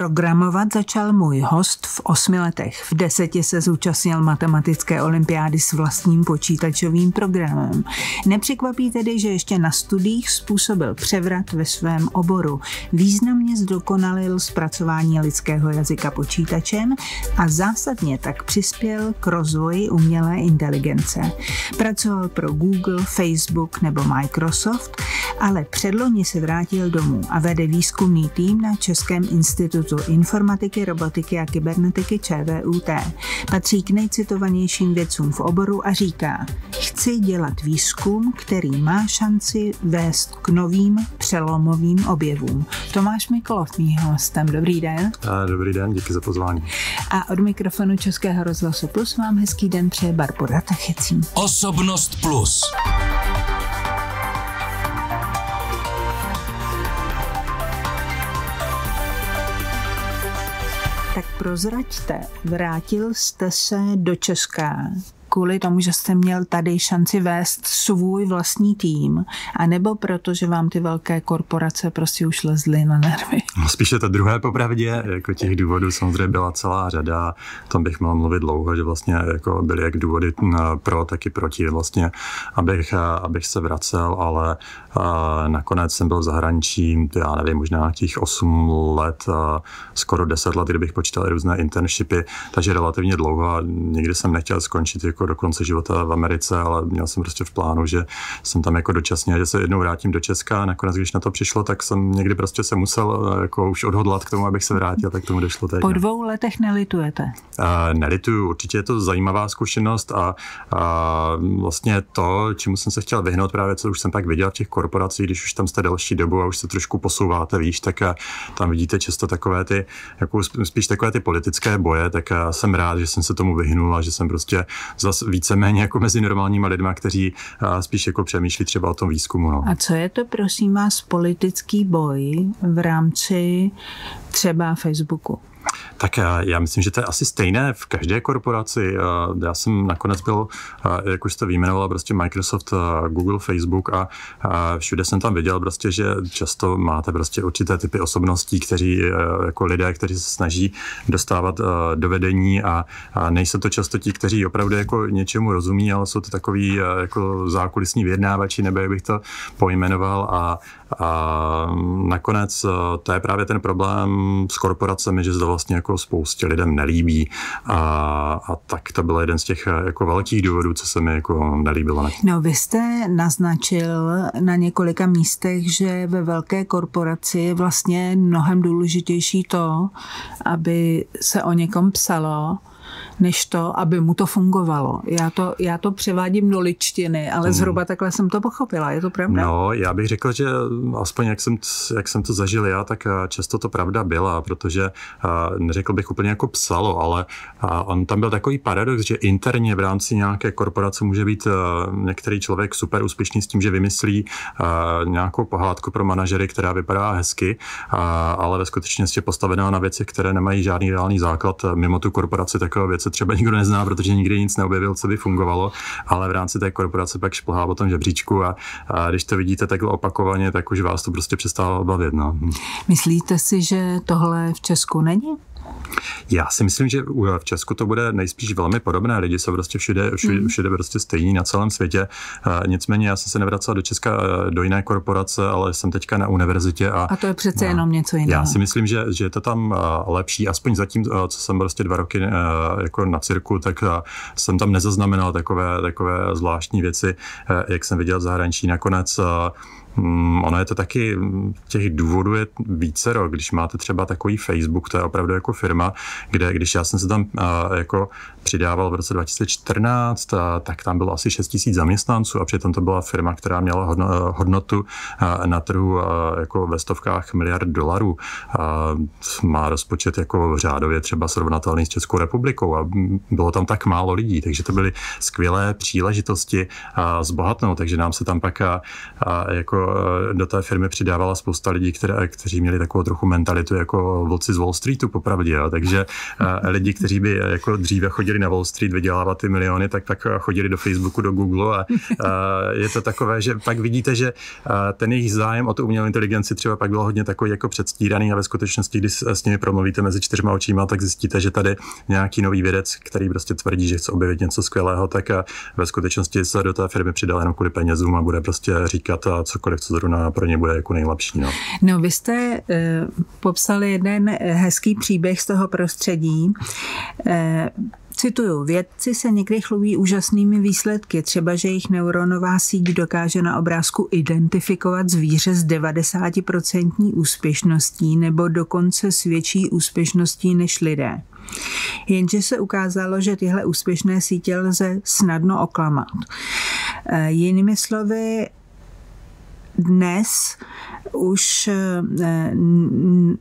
programovat začal můj host v osmi letech. V deseti se zúčastnil matematické olympiády s vlastním počítačovým programem. Nepřekvapí tedy, že ještě na studiích způsobil převrat ve svém oboru. Významně zdokonalil zpracování lidského jazyka počítačem a zásadně tak přispěl k rozvoji umělé inteligence. Pracoval pro Google, Facebook nebo Microsoft, ale předloni se vrátil domů a vede výzkumný tým na Českém institutu kurzu informatiky, robotiky a kybernetiky ČVUT. Patří k nejcitovanějším vědcům v oboru a říká, chci dělat výzkum, který má šanci vést k novým přelomovým objevům. Tomáš Mikolov, mý hostem. Dobrý den. Dobrý den, díky za pozvání. A od mikrofonu Českého rozhlasu Plus vám hezký den přeje Barbara Tachecín. Osobnost Plus. tak prozraďte, vrátil jste se do České kvůli tomu, že jste měl tady šanci vést svůj vlastní tým, anebo proto, že vám ty velké korporace prostě už lezly na nervy? No, spíše to druhé popravdě, jako těch důvodů samozřejmě byla celá řada, tam bych mohl mluvit dlouho, že vlastně jako byly jak důvody mm, pro, tak i proti vlastně, abych, eh, abych se vracel, ale eh, nakonec jsem byl v zahraničí, já nevím, možná těch 8 let, eh, skoro 10 let, kdybych počítal různé internshipy, takže relativně dlouho a nikdy jsem nechtěl skončit jako jako do konce života v Americe, ale měl jsem prostě v plánu, že jsem tam jako dočasně, že se jednou vrátím do Česka. A nakonec, když na to přišlo, tak jsem někdy prostě se musel eh, jako už odhodlat k tomu, abych se vrátil, tak tomu došlo teď. Po no. dvou letech nelitujete? A, eh, nelituju, určitě je to zajímavá zkušenost a, a vlastně to, čemu jsem se chtěl vyhnout, právě co už jsem pak viděl v těch korporacích, když už tam jste delší dobu a už se trošku posouváte víš, tak eh, tam vidíte často takové ty, jako spíš takové ty politické boje, tak jsem rád, že jsem se tomu vyhnul a že jsem prostě za zase víceméně jako mezi normálníma lidma, kteří eh, spíš jako přemýšlí třeba o tom výzkumu. No. A co je to, prosím vás, politický boj v rámci třeba Facebooku? Tak eh, já, myslím, že to je asi stejné v každé korporaci. Eh, já jsem nakonec byl, eh, jak už jste vyjmenoval, prostě Microsoft, Google, Facebook a všude jsem tam viděl prostě, že často máte prostě určité typy osobností, kteří jako lidé, kteří se snaží dostávat do vedení a nejsou to často ti, kteří opravdu jako něčemu rozumí, ale jsou to takový jako zákulisní vyjednávači, nebo jak bych to pojmenoval a a nakonec eh, to je právě ten problém s korporacemi, že se to vlastně jako spoustě lidem nelíbí. A, a tak to byl jeden z těch eh, jako velkých důvodů, co se mi jako nelíbilo. No vy jste naznačil na několika místech, že ve velké korporaci je vlastně mnohem důležitější to, aby se o někom psalo, než to, aby mu to fungovalo. Já to, já to převádím do ličtiny, ale hmm. zhruba takhle jsem to pochopila. Je to pravda? No, já bych řekl, že aspoň jak jsem, jak jsem to zažil já, tak eh, často to pravda byla, protože eh, neřekl bych úplně jako psalo, ale eh, on tam byl takový paradox, že interně v rámci nějaké korporace může být některý člověk super úspěšný s tím, že vymyslí nějakou pohádku pro manažery, která vypadá hezky, ale ve skutečnosti je postavená na věci, které nemají žádný reálný základ mimo tu korporaci takové věci třeba nikdo nezná, protože nikdy nic neobjevil, co by fungovalo, ale v rámci té korporace pak šplhá po tom žebříčku a, a když to vidíte takhle opakovaně, tak už vás to prostě přestává bavit. No. Myslíte si, že tohle v Česku není? Já si myslím, že v Česku to bude nejspíš velmi podobné. Lidi jsou prostě všude, všude, hmm. všude prostě stejní na celém světě. Eh, nicméně já jsem se nevracel do Česka, eh, do jiné korporace, ale jsem teďka na univerzitě. A, a to je přece a, no. jenom něco jiného. Já si myslím, že, že je to tam eh, lepší. Aspoň zatím, co jsem prostě dva roky jako na cirku, tak jsem tam nezaznamenal takové, takové zvláštní věci, jak jsem viděl v zahraničí. Nakonec Mm, ono je to taky, těch důvodů je více rok, Když máte třeba takový Facebook, to je opravdu jako firma, kde když já jsem se tam a, jako přidával v roce 2014, a, tak tam bylo asi 6 tisíc zaměstnanců a přitom to byla firma, která měla hodnotu a, na trhu a, jako ve stovkách miliard dolarů. A, má rozpočet jako řádově třeba srovnatelný s Českou republikou a bylo tam tak málo lidí, takže to byly skvělé příležitosti a, zbohatnout, takže nám se tam pak a, a, jako Eh, do té firmy přidávala spousta lidí, které, kteří měli takovou trochu mentalitu jako vlci z Wall Streetu popravdě. Jo. Takže eh, lidi, kteří by eh, jako dříve chodili na Wall Street vydělávat ty miliony, tak pak chodili do Facebooku, do Google a, a je to takové, že pak vidíte, že ten jejich zájem o tu umělou inteligenci třeba pak byl hodně takový jako předstíraný a ve skutečnosti, když s nimi promluvíte mezi čtyřma očima, tak zjistíte, že tady nějaký nový vědec, který prostě tvrdí, že chce objevit něco skvělého, tak ve skutečnosti se do té firmy přidal jenom kvůli penězům a bude prostě říkat cokoliv případech, co zrovna pro ně bude jako nejlepší. No, no vy jste eh, popsali jeden hezký příběh z toho prostředí. Eh, Cituju, vědci se někdy chlubí úžasnými výsledky, třeba že jejich neuronová síť dokáže na obrázku identifikovat zvíře s 90% úspěšností nebo dokonce s větší úspěšností než lidé. Jenže se ukázalo, že tyhle úspěšné sítě lze snadno oklamat. Eh, jinými slovy, dnes už eh,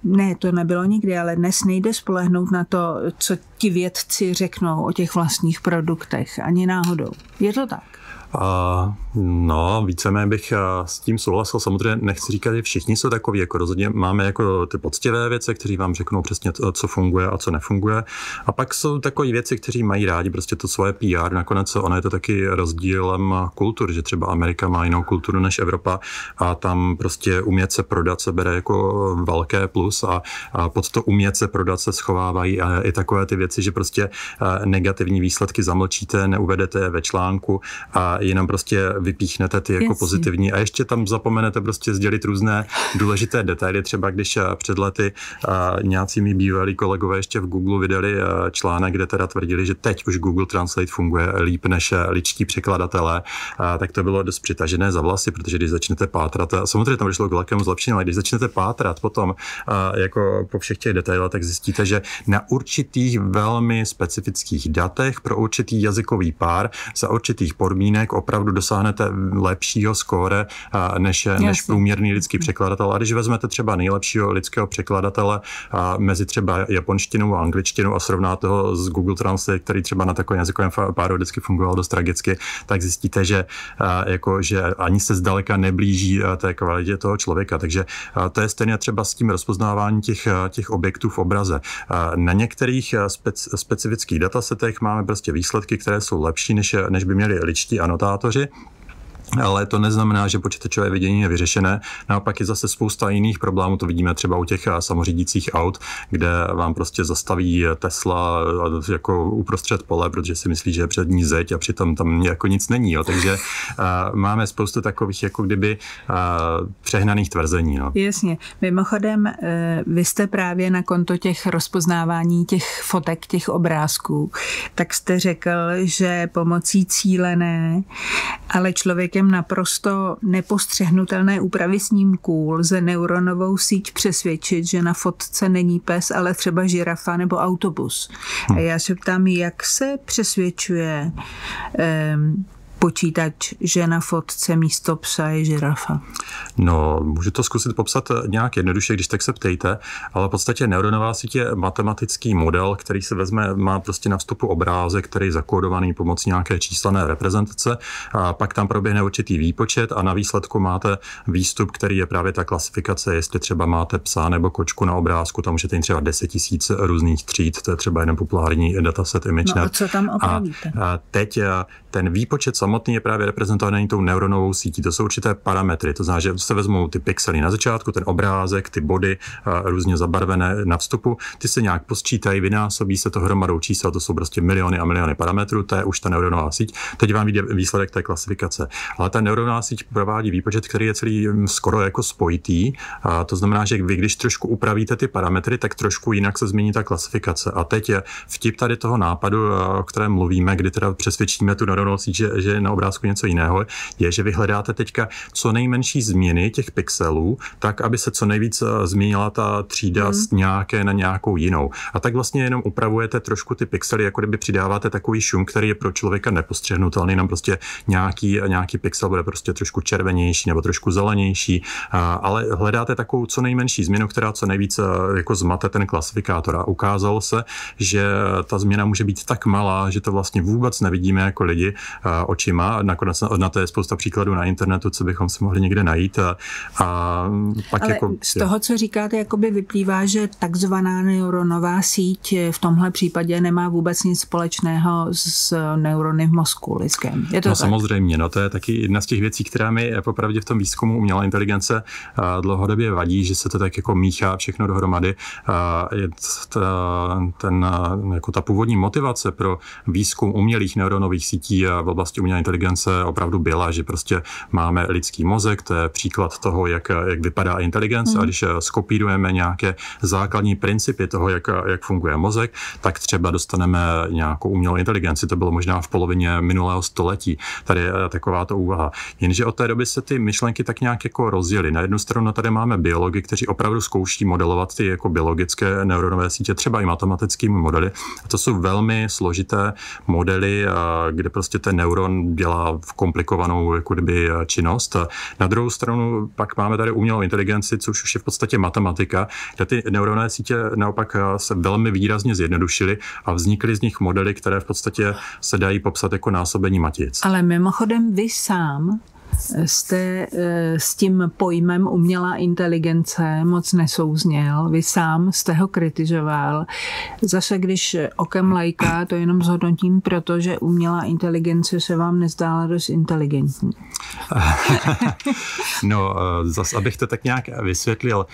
ne, to nebylo nikdy, ale dnes nejde spolehnout na to, co ti vědci řeknou o těch vlastních produktech, ani náhodou. Je to tak. A, no, víceméně bych eh, s tím souhlasil. Samozřejmě nechci říkat, že všichni jsou takoví. jako rozhodně máme jako ty poctivé věci, kteří vám řeknou přesně, co funguje a co nefunguje. A pak jsou takové věci, kteří mají rádi prostě to svoje PR. Nakonec ono je to taky rozdílem kultur, že třeba Amerika má jinou kulturu než Evropa a tam prostě umět se prodat se bere jako eh, velké plus a, a pod to umět se prodat se schovávají a i takové ty věci, že prostě eh, negativní výsledky zamlčíte, neuvedete je ve článku a jinam prostě vypíchnete ty jako Jasně. pozitivní. A ještě tam zapomenete prostě sdělit různé důležité detaily. Třeba když eh, před lety eh, nějací mi bývalí kolegové ještě v Google vydali eh, článek, kde teda tvrdili, že teď už Google Translate funguje líp než ličtí překladatelé, tak to bylo dost přitažené za vlasy, protože když začnete pátrat, samozřejmě tam došlo k velkému zlepšení, ale když začnete pátrat potom jako po všech těch detailech, tak zjistíte, že na určitých velmi specifických datech pro určitý jazykový pár za určitých podmínek tak opravdu dosáhnete lepšího skóre než, než průměrný lidský překladatel. A když vezmete třeba nejlepšího lidského překladatele mezi třeba japonštinou a angličtinou a srovnáte ho s Google Translate, který třeba na takovém jazykovém páru vždycky fungoval dost tragicky, tak zjistíte, že, jako, že ani se zdaleka neblíží té kvalitě toho člověka. Takže to je stejně třeba s tím rozpoznáváním těch, těch objektů v obraze. Na některých spec, specifických datasetech máme prostě výsledky, které jsou lepší, než, než by měli ličtí ano, komentátoři ale to neznamená, že počítačové vidění je vyřešené. Naopak je zase spousta jiných problémů, to vidíme třeba u těch eh, samořídících aut, kde vám prostě zastaví eh, Tesla eh, jako uprostřed pole, protože si myslí, že je přední zeď a přitom tam jako nic není. Jo. Takže uh, máme spoustu takových jako kdyby uh, přehnaných tvrzení. No. Jasně. Mimochodem, uh, vy jste právě na konto těch rozpoznávání těch fotek, těch obrázků, tak jste řekl, že pomocí cílené, ale člověk těm naprosto nepostřehnutelné úpravy snímků lze neuronovou síť přesvědčit, že na fotce není pes, ale třeba žirafa nebo autobus. A hm. já se ptám, jak se přesvědčuje počítač, že na fotce místo psa je žirafa? No, můžu to zkusit popsat eh, nějak jednoduše, když tak se ptejte, ale v podstatě neuronová síť je matematický model, který se vezme, má prostě na vstupu obrázek, který je zakódovaný pomocí nějaké číselné reprezentace a pak tam proběhne určitý výpočet a na výsledku máte výstup, který je právě ta klasifikace, jestli třeba máte psa nebo kočku na obrázku, tam můžete jít třeba 10 tisíc různých tříd, to je třeba jeden populární dataset image. No a co tam opravíte? a teď eh, ten výpočet samotný je právě reprezentovaný tou neuronovou sítí. To jsou určité parametry, to znamená, že se vezmou ty pixely na začátku, ten obrázek, ty body různě zabarvené na vstupu, ty se nějak posčítají, vynásobí se to hromadou čísel, to jsou prostě miliony a miliony parametrů, to je už ta neuronová síť. Teď vám vidíte výsledek té klasifikace. Ale ta neuronová síť provádí výpočet, který je celý mm, skoro jako spojitý. A to znamená, že vy, když trošku upravíte ty parametry, tak trošku jinak se změní ta klasifikace. A teď je vtip tady toho nápadu, o kterém mluvíme, kdy teda přesvědčíme tu pravděpodobností, že, že na obrázku něco jiného, je, že vyhledáte teďka co nejmenší změny těch pixelů, tak, aby se co nejvíc eh, změnila ta třída hmm. z nějaké na nějakou jinou. A tak vlastně jenom upravujete trošku ty pixely, jako kdyby přidáváte takový šum, který je pro člověka nepostřehnutelný, nám prostě nějaký, nějaký pixel bude prostě trošku červenější nebo trošku zelenější, eh, ale hledáte takovou co nejmenší změnu, která co nejvíc eh, jako zmate ten klasifikátor. A ukázalo se, že ta změna může být tak malá, že to vlastně vůbec nevidíme jako lidi, očima. Nakonec na to je spousta příkladů na internetu, co bychom si mohli někde najít. A, a pak Ale jako, z toho, co říkáte, jakoby vyplývá, že takzvaná neuronová síť v tomhle případě nemá vůbec nic společného s neurony v mozku lidském. Je to no tak? samozřejmě, no to je taky jedna z těch věcí, která mi eh, popravdě v tom výzkumu umělá inteligence eh, dlouhodobě vadí, že se to tak jako míchá všechno dohromady. Je ta, ten, eh, jako ta původní motivace pro výzkum umělých neuronových sítí v oblasti umělé inteligence opravdu byla, že prostě máme lidský mozek, to je příklad toho, jak, jak vypadá inteligence mm. a hmm. když eh, skopírujeme nějaké základní principy toho, jak, jak funguje mozek, tak třeba dostaneme nějakou umělou inteligenci. To bylo možná v polovině minulého století. Tady je eh, to úvaha. Jenže od té doby se ty myšlenky tak nějak jako rozjeli. Na jednu stranu tady máme biology, kteří opravdu zkouší modelovat ty jako biologické neuronové sítě, třeba i matematickými modely. A to jsou velmi složité modely, eh, kde prostě prostě ten neuron dělá v komplikovanou jako kdyby, eh, činnost. Na druhou stranu pak máme tady umělou inteligenci, což už je v podstatě matematika, kde ty neuronové sítě naopak eh, se velmi výrazně zjednodušily a vznikly z nich modely, které v podstatě se dají popsat jako násobení matic. Ale mimochodem vy sám jste eh, s tím pojmem umělá inteligence moc nesouzněl. Vy sám jste ho kritizoval. Zase, když okem lajka, to jenom zhodnotím, protože umělá inteligence se vám nezdála dost inteligentní. no, eh, zase abych to tak nějak vysvětlil.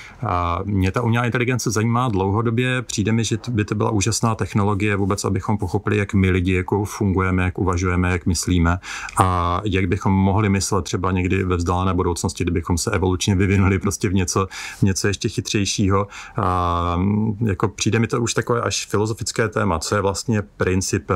Mě ta umělá inteligence zajímá dlouhodobě. Přijde mi, že by to byla úžasná technologie vůbec, abychom pochopili, jak my lidi jako fungujeme, jak uvažujeme, jak myslíme a jak bychom mohli myslet třeba někdy ve vzdálené budoucnosti, kdybychom se evolučně vyvinuli prostě v něco, v něco ještě chytřejšího. A, mm, jako přijde mi to už takové až filozofické téma, co je vlastně princip eh,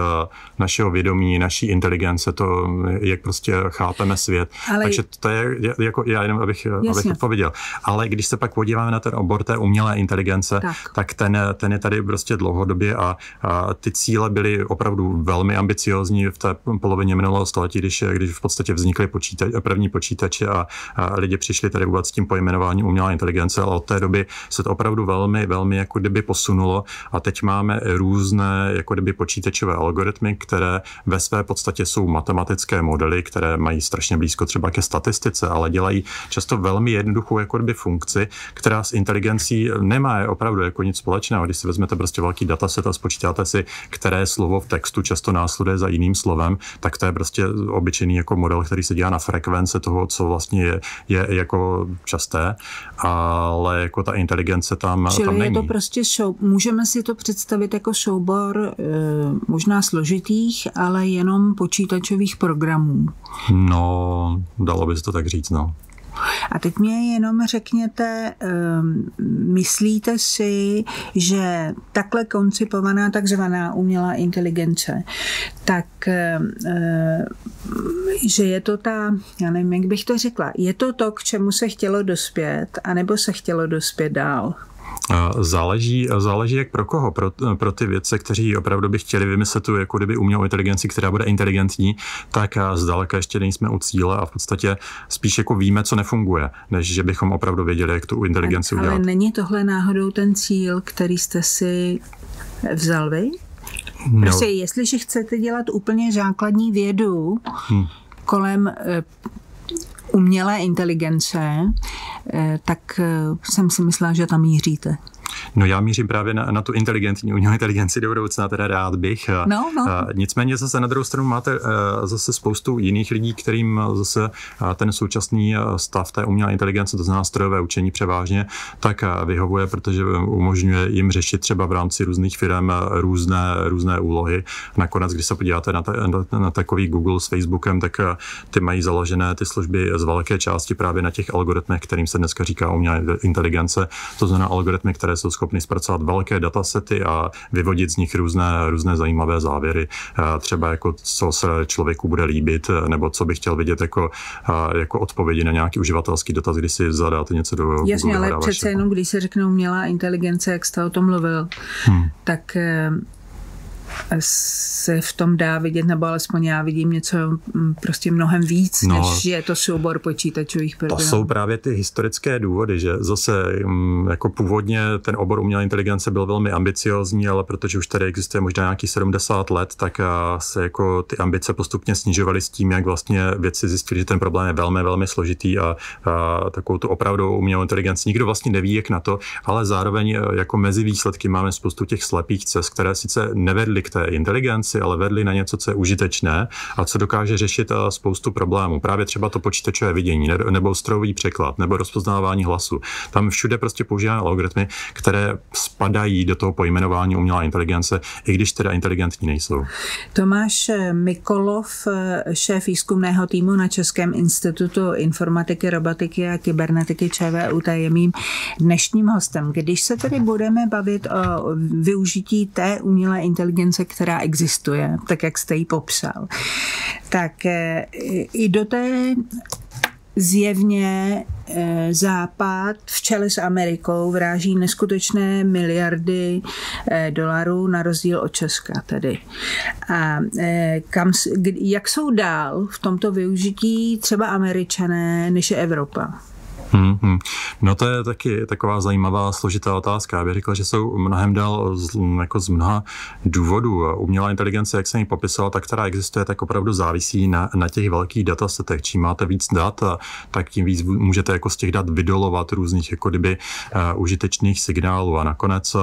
našeho vědomí, naší inteligence, to, jak prostě chápeme svět. Ale... Takže to je, jako já jenom, abych, eh, abych odpověděl. Ale když se pak podíváme na ten obor té umělé inteligence, tak, tak ten, ten je tady prostě dlouhodobě a, a ty cíle byly opravdu velmi ambiciozní v té polovině minulého století, když, když v podstatě vznikly počítače, první počítače a, a lidi přišli tady vůbec s tím pojmenováním umělá inteligence, ale od té doby se to opravdu velmi, velmi jako kdyby posunulo a teď máme různé jako kdyby počítačové algoritmy, které ve své podstatě jsou matematické modely, které mají strašně blízko třeba ke statistice, ale dělají často velmi jednoduchou jako kdyby funkci, která s inteligencí nemá je opravdu jako nic společného. Když si vezmete prostě velký dataset a spočítáte si, které slovo v textu často následuje za jiným slovem, tak to je prostě obyčejný jako model, který se dělá na frekvenci frekvence toho, co vlastně je, je jako časté, ale jako ta inteligence tam, Čili tam není. je to prostě show, můžeme si to představit jako soubor e, možná složitých, ale jenom počítačových programů. No, dalo by se to tak říct, no. A teď mě jenom řekněte, ehm, myslíte si, že takhle koncipovaná takzvaná umělá inteligence, tak ehm, ehm, že je to ta, já nevím, jak bych to řekla, je to to, k čemu se chtělo dospět, anebo se chtělo dospět dál? Záleží, záleží jak pro koho. Pro, pro ty vědce, kteří opravdu by chtěli vymyslet tu jako kdyby umělou inteligenci, která bude inteligentní, tak zdaleka ještě nejsme u cíle a v podstatě spíš jako víme, co nefunguje, než že bychom opravdu věděli, jak tu inteligenci ale, udělat. Ale není tohle náhodou ten cíl, který jste si vzal vy? No. Prostě jestliže chcete dělat úplně základní vědu, hmm kolem eh, umělé inteligence, eh, tak eh, jsem si myslela, že tam míříte. No já mířím právě na, na tu inteligentní umělou inteligenci do budoucna, teda rád bych. No, no. Nicméně zase na druhou stranu máte e, zase spoustu jiných lidí, kterým zase e, ten současný e, stav té umělé inteligence, to znamená strojové učení převážně, tak vyhovuje, protože umožňuje jim řešit třeba v rámci různých firm různé, různé úlohy. Nakonec, když se podíváte na, ta, na, na takový Google s Facebookem, tak ty mají založené ty služby z velké části právě na těch algoritmech, kterým se dneska říká umělá inteligence, to znamená algoritmy, které jsou jsou schopny zpracovat velké datasety a vyvodit z nich různé, různé zajímavé závěry. Eh, třeba jako co se člověku bude líbit, eh, nebo co by chtěl vidět jako, eh, jako odpovědi na nějaký uživatelský dotaz, když si zadáte něco do Jasně, ale přece jenom, když se řekne umělá inteligence, jak jste o tom mluvil, hmm. tak se v tom dá vidět, nebo alespoň já vidím něco mm, prostě mnohem víc, no, než je to soubor počítačových programů. To jsou právě ty historické důvody, že zase mm, jako původně ten obor umělé inteligence byl velmi ambiciozní, ale protože už tady existuje možná nějaký 70 let, tak se jako ty ambice postupně snižovaly s tím, jak vlastně věci zjistili, že ten problém je velmi, velmi složitý a, a takovou tu opravdu umělou inteligenci nikdo vlastně neví, jak na to, ale zároveň e, jako mezi výsledky máme spoustu těch slepých cest, které sice nevedly nevedly k té inteligenci, ale vedly na něco, co je užitečné a co dokáže řešit eh, spoustu problémů. Právě třeba to počítačové vidění, nebo strojový překlad, nebo rozpoznávání hlasu. Tam všude prostě používáme algoritmy, které spadají do toho pojmenování umělá inteligence, i když teda inteligentní nejsou. Tomáš Mikolov, eh, šéf výzkumného týmu na Českém institutu informatiky, robotiky a kybernetiky ČVUT je mým dnešním hostem. Když se tedy budeme bavit o využití té umělé inteligence, konkurence, která existuje, tak jak jste ji popsal, tak eh, i do té zjevně eh, Západ v čele s Amerikou vráží neskutečné miliardy eh, dolarů na rozdíl od Česka tedy. A kam, jak jsou dál v tomto využití třeba Američané než je Evropa? Hmm, hmm. No to je taky taková zajímavá, složitá otázka. Já bych řekl, že jsou mnohem dál z, jako z mnoha důvodů. Umělá inteligence, jak jsem ji popisoval, tak která existuje, tak opravdu závisí na, na těch velkých datasetech. Čím máte víc dat, tak tím víc můžete jako z těch dat vydolovat různých jako kdyby uh, užitečných signálů. A nakonec uh,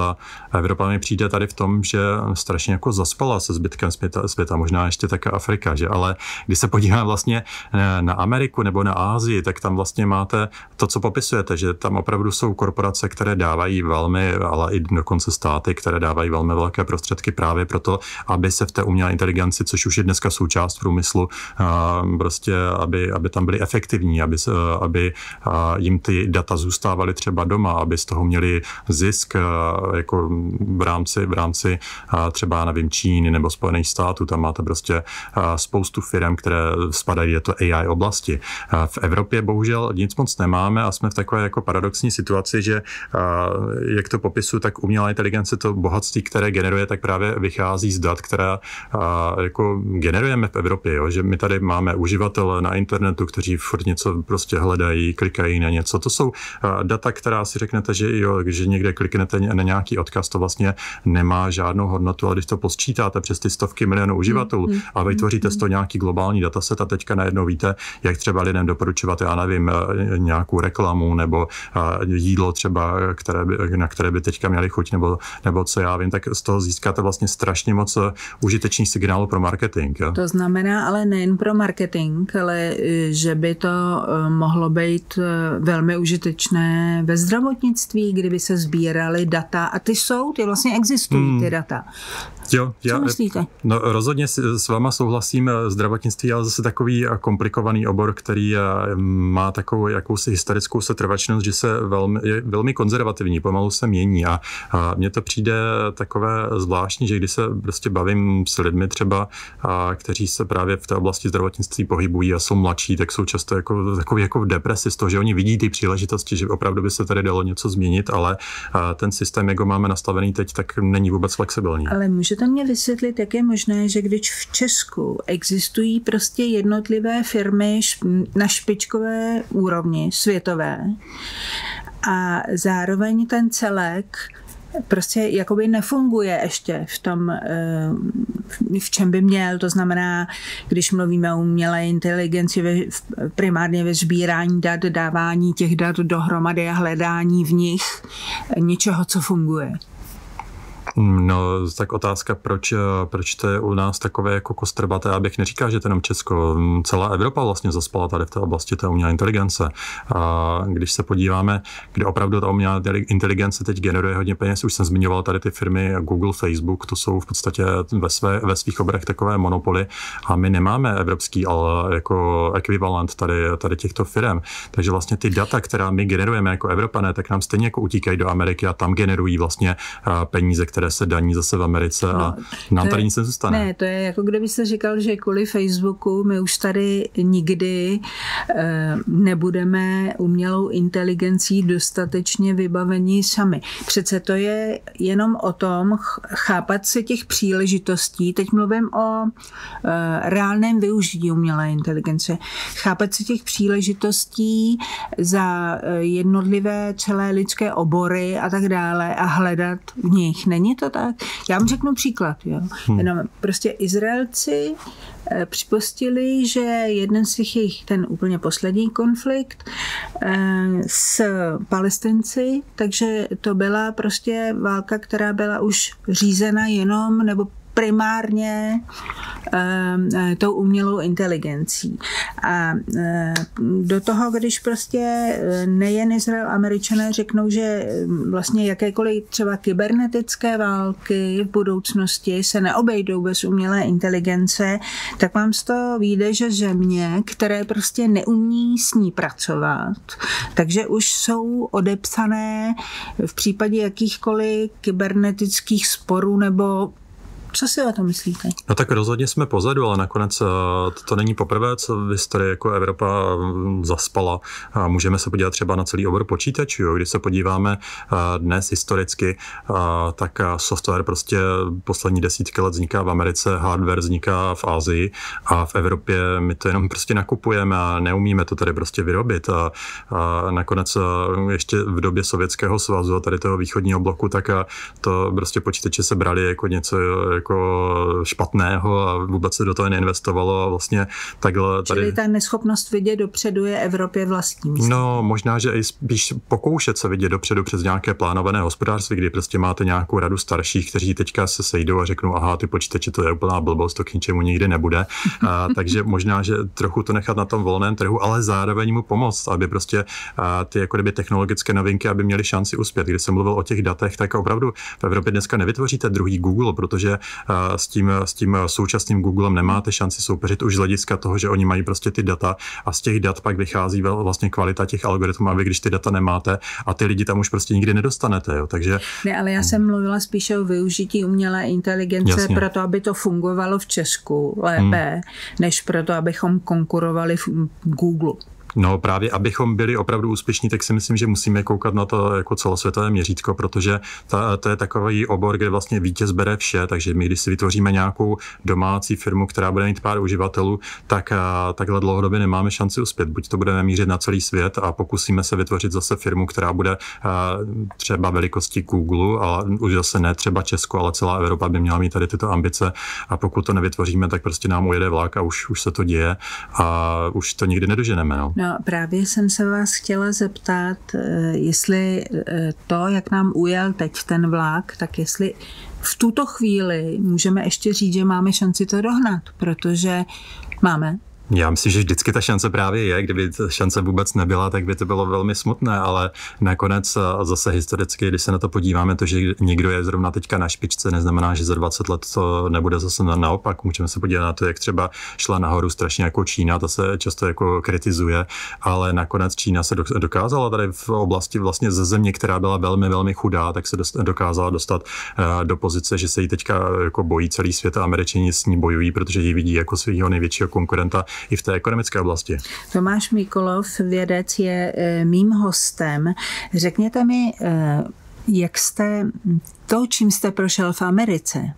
Evropa mi přijde tady v tom, že strašně jako zaspala se zbytkem světa, světa možná ještě také Afrika, že? Ale když se podíváme vlastně eh, na Ameriku nebo na Ázii, tak tam vlastně máte to, co popisujete, že tam opravdu jsou korporace, které dávají velmi, ale i dokonce státy, které dávají velmi velké prostředky právě proto, aby se v té umělé inteligenci, což už je dneska součást průmyslu, prostě, aby, aby tam byly efektivní, aby, aby jim ty data zůstávaly třeba doma, aby z toho měli zisk jako v rámci, v rámci třeba, nevím, Číny nebo Spojených států. Tam máte prostě spoustu firm, které spadají do to AI oblasti. V Evropě bohužel nic moc nemá, děláme a jsme v takové jako paradoxní situaci, že jak to popisu, tak umělá inteligence to bohatství, které generuje, tak právě vychází z dat, která jako generujeme v Evropě, jo? že my tady máme uživatele na internetu, kteří furt něco prostě hledají, klikají na něco. To jsou data, která si řeknete, že jo, že někde kliknete na nějaký odkaz, to vlastně nemá žádnou hodnotu, ale když to posčítáte přes ty stovky milionů mm-hmm. uživatelů a vytvoříte z mm-hmm. toho nějaký globální dataset a teďka najednou víte, jak třeba lidem doporučovat, já nevím, nějakou nějakou reklamu nebo jídlo třeba, které by, na které by teďka měli chuť nebo, nebo co já vím, tak z toho získáte vlastně strašně moc e, užitečných signálů pro marketing. Jo? To znamená ale nejen pro marketing, ale e, že by to e, mohlo být velmi užitečné ve zdravotnictví, kdyby se sbíraly data a ty jsou, ty vlastně existují hmm. ty data. Jo, Co myslíte? No, rozhodně s, s váma souhlasím, zdravotnictví je zase takový komplikovaný obor, který má takovou jakousi historickou setrvačnost, že se velmi, je velmi konzervativní, pomalu se mění a, a mně to přijde takové zvláštní, že když se prostě bavím s lidmi třeba, a, kteří se právě v té oblasti zdravotnictví pohybují a jsou mladší, tak jsou často jako, jako, jako v depresi z toho, že oni vidí ty příležitosti, že opravdu by se tady dalo něco změnit, ale a, ten systém, jak ho máme nastavený teď, tak není vůbec flexibilní. Ale můžete mě vysvětlit, jak je možné, že když v Česku existují prostě jednotlivé firmy na špičkové úrovni svět, světové. A zároveň ten celek prostě jakoby nefunguje ještě v tom, eh, v čem by měl, to znamená, když mluvíme o umělé inteligenci, primárně ve sbírání dat, dávání těch dat dohromady a hledání v nich něčeho, co funguje. No, tak otázka, proč, proč to je u nás takové jako kostrbaté, abych neříkal, že to jenom Česko, celá Evropa vlastně zaspala tady v té oblasti té umělé inteligence. A když se podíváme, kde opravdu ta umělá inteligence teď generuje hodně peněz, už jsem zmiňoval tady ty firmy Google, Facebook, to jsou v podstatě ve, své, ve svých obrech takové monopoly a my nemáme evropský ale jako ekvivalent tady, tady těchto firm. Takže vlastně ty data, která my generujeme jako Evropané, tak nám stejně jako utíkají do Ameriky a tam generují vlastně peníze, které které se daní zase v Americe no, a nám je, tady nic nezůstane. Ne, to je jako kdyby se říkal, že kvůli Facebooku my už tady nikdy e, nebudeme umělou inteligencí dostatečně vybavení sami. Přece to je jenom o tom chápat se těch příležitostí, teď mluvím o e, reálném využití umělé inteligence, chápat se těch příležitostí za eh, jednotlivé celé lidské obory a tak dále a hledat v nich. Není Není to tak? Já vám řeknu příklad. Jo? Hmm. Jenom prostě Izraelci eh, připustili, že jeden z těch jejich, ten úplně poslední konflikt eh, s Palestinci, takže to byla prostě válka, která byla už řízena jenom nebo primárně ehm, e, tou umělou inteligencí. A e, do toho, když prostě e, nejen Izrael, američané řeknou, že vlastně jakékoliv třeba kybernetické války v budoucnosti se neobejdou bez umělé inteligence, tak vám z toho vyjde, že země, které prostě neumí s ní pracovat, takže už jsou odepsané v případě jakýchkoliv kybernetických sporů nebo co si o tom myslíte? No tak rozhodně jsme pozadu, ale nakonec eh, to není poprvé, co v historii jako Evropa mm, zaspala. Můžeme se podívat třeba na celý obor počítačů. Jo. Když se podíváme eh, dnes historicky, eh, tak software prostě poslední desítky let vzniká v Americe, hardware vzniká v Asii a v Evropě my to jenom prostě nakupujeme a neumíme to tady prostě vyrobit. A, a nakonec ještě v době Sovětského svazu a tady toho východního bloku, tak to prostě počítače se brali jako něco jako jako špatného a vůbec se do toho neinvestovalo a vlastně takhle tady... Čili ta neschopnost vidět dopředu je Evropě vlastní. Myslím. No, možná, že i spíš pokoušet se vidět dopředu přes nějaké plánované hospodářství, kdy prostě máte nějakou radu starších, kteří teďka se sejdou a řeknou, aha, ty počítače, to je úplná blbost, to k ničemu nikdy nebude. A, takže možná, že trochu to nechat na tom volném trhu, ale zároveň mu pomoct, aby prostě a, ty jako kdyby technologické novinky, aby měly šanci uspět. Když jsem mluvil o těch datech, tak opravdu v Evropě dneska nevytvoříte druhý Google, protože s tím, s tím současným Googlem nemáte šanci soupeřit už z hlediska toho, že oni mají prostě ty data a z těch dat pak vychází vlastně kvalita těch algoritmů a vy, když ty data nemáte a ty lidi tam už prostě nikdy nedostanete. Jo. Takže... Ne, ale já jsem mluvila spíše o využití umělé inteligence Jasně. pro to, aby to fungovalo v Česku lépe, hmm. než to, abychom konkurovali v Google. No právě, abychom byli opravdu úspěšní, tak si myslím, že musíme koukat na to jako celosvětové měřítko, protože ta, to je takový obor, kde vlastně vítěz bere vše, takže my, když si vytvoříme nějakou domácí firmu, která bude mít pár uživatelů, tak a, takhle dlouhodobě nemáme šanci uspět. Buď to budeme mířit na celý svět a pokusíme se vytvořit zase firmu, která bude a, třeba velikosti Google, ale už zase ne třeba Česko, ale celá Evropa by měla mít tady tyto ambice a pokud to nevytvoříme, tak prostě nám ujede vlak a už, už se to děje a už to nikdy nedoženeme. No. No, No právě jsem se vás chtěla zeptat, eh, jestli eh, to, jak nám ujel teď ten vlak, tak jestli v tuto chvíli můžeme ještě říct, že máme šanci to dohnat, protože máme já myslím, že vždycky ta šance právě je. Kdyby ta šance vůbec nebyla, tak by to bylo velmi smutné, ale nakonec a zase historicky, když se na to podíváme, to, že někdo je zrovna teďka na špičce, neznamená, že za 20 let to nebude zase naopak. Můžeme se podívat na to, jak třeba šla nahoru strašně jako Čína, ta se často jako kritizuje, ale nakonec Čína se dokázala tady v oblasti vlastně ze země, která byla velmi, velmi chudá, tak se dost, dokázala dostat eh, do pozice, že se jí teďka jako bojí celý svět a američani s ní bojují, protože ji vidí jako svého největšího konkurenta i v té ekonomické oblasti. Tomáš Mikolov, vědec, je eh, mým hostem. Řekněte mi, eh, jak jste to, čím jste prošel v Americe,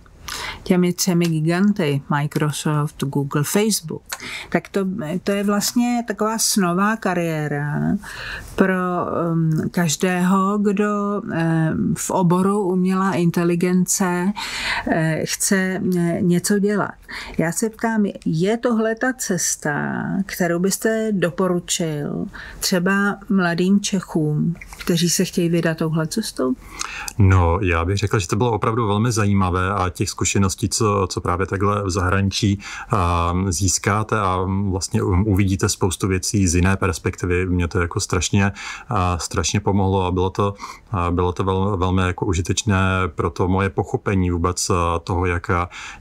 těmi třemi giganty, Microsoft, Google, Facebook, tak to, to je vlastně taková snová kariéra pro um, každého, kdo um, v oboru umělá inteligence um, chce eh, něco dělat. Já se ptám, je tohle ta cesta, kterou byste doporučil třeba mladým Čechům, kteří se chtějí vydat touhle cestou? No, já bych řekl, že to bylo opravdu velmi zajímavé a těch zkušeností zkušenosti, co, co právě takhle v zahraničí získáte a vlastně um, uvidíte spoustu věcí z jiné perspektivy. Mě to jako strašně, strašně pomohlo a bylo to, bylo to vel, velmi jako užitečné pro to moje pochopení vůbec toho, jak,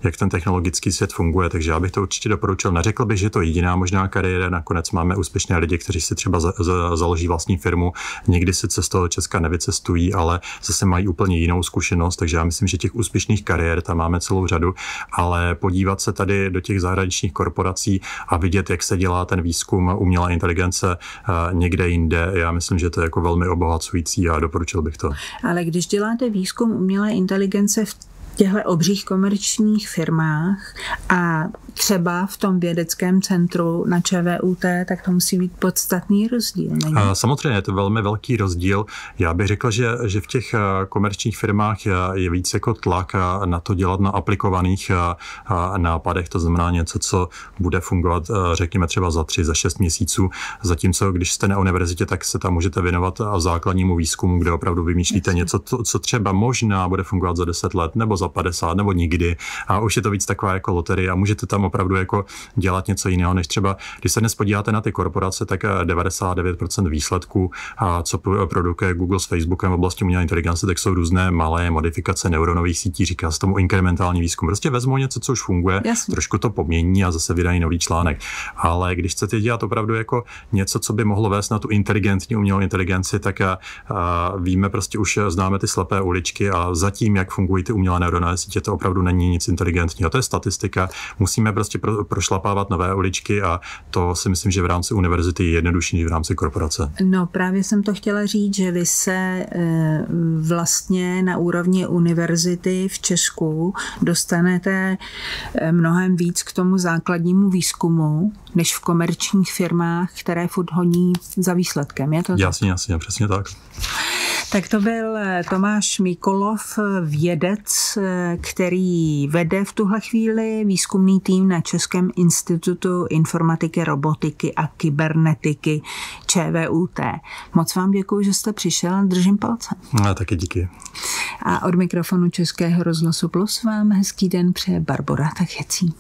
jak ten technologický svět funguje. Takže já bych to určitě doporučil. Neřekl bych, že to jediná možná kariéra. Nakonec máme úspěšné lidi, kteří si třeba za, za, založí vlastní firmu. Někdy se z toho Česka nevycestují, ale zase mají úplně jinou zkušenost. Takže já myslím, že těch úspěšných kariér tam máme máme celou řadu, ale podívat se tady do těch zahraničních korporací a vidět, jak se dělá ten výzkum umělé inteligence eh, někde jinde, já myslím, že to je jako velmi obohacující a doporučil bych to. Ale když děláte výzkum umělé inteligence v těchto obřích komerčních firmách a třeba v tom vědeckém centru na ČVUT, tak to musí být podstatný rozdíl. Není? Samozřejmě je to velmi velký rozdíl. Já bych řekl, že, že v těch eh, komerčních firmách je více jako tlak eh, na to dělat na aplikovaných eh, nápadech, to znamená něco, co bude fungovat, řekněme třeba za tři, za šest měsíců, zatímco když jste na univerzitě, tak se tam můžete věnovat základnímu výzkumu, kde opravdu vymýšlíte Jasně. něco, co třeba možná bude fungovat za deset let, nebo za 50, nebo nikdy. A už je to víc taková jako loterie a můžete tam opravdu jako dělat něco jiného, než třeba, když se dnes podíváte na ty korporace, tak 99% eh, výsledků, a co produkuje Google s Facebookem v oblasti umělé inteligence, tak jsou různé malé modifikace neuronových sítí, říká se tomu inkrementální výzkum. Prostě vezmou něco, co už funguje, Jasně. trošku to pomění a zase vydají nový článek. Ale když chcete dělat opravdu jako něco, co by mohlo vést na tu inteligentní umělou inteligenci, tak a, eh, a eh, víme prostě už, známe ty slepé uličky a zatím, jak fungují ty umělé neuronové sítě, to opravdu není nic inteligentního. To je statistika. Musíme prostě pro, prošlapávat nové uličky a to si myslím, že v rámci univerzity je jednodušší než v rámci korporace. No právě jsem to chtěla říct, že vy se eh, vlastně na úrovni univerzity v Česku dostanete eh, mnohem víc k tomu základnímu výzkumu, než v komerčních firmách, které furt honí za výsledkem. Je to jasně, tak? jasně, přesně tak. Tak to byl eh, Tomáš Mikolov, eh, vědec, eh, který vede v tuhle chvíli výzkumný tým na Českém institutu informatiky, robotiky a kybernetiky ČVUT. Moc vám děkuji, že jste přišel, držím palce. A no, taky díky. A od mikrofonu Českého rozhlasu Plus vám hezký den přeje Barbora Tachecí.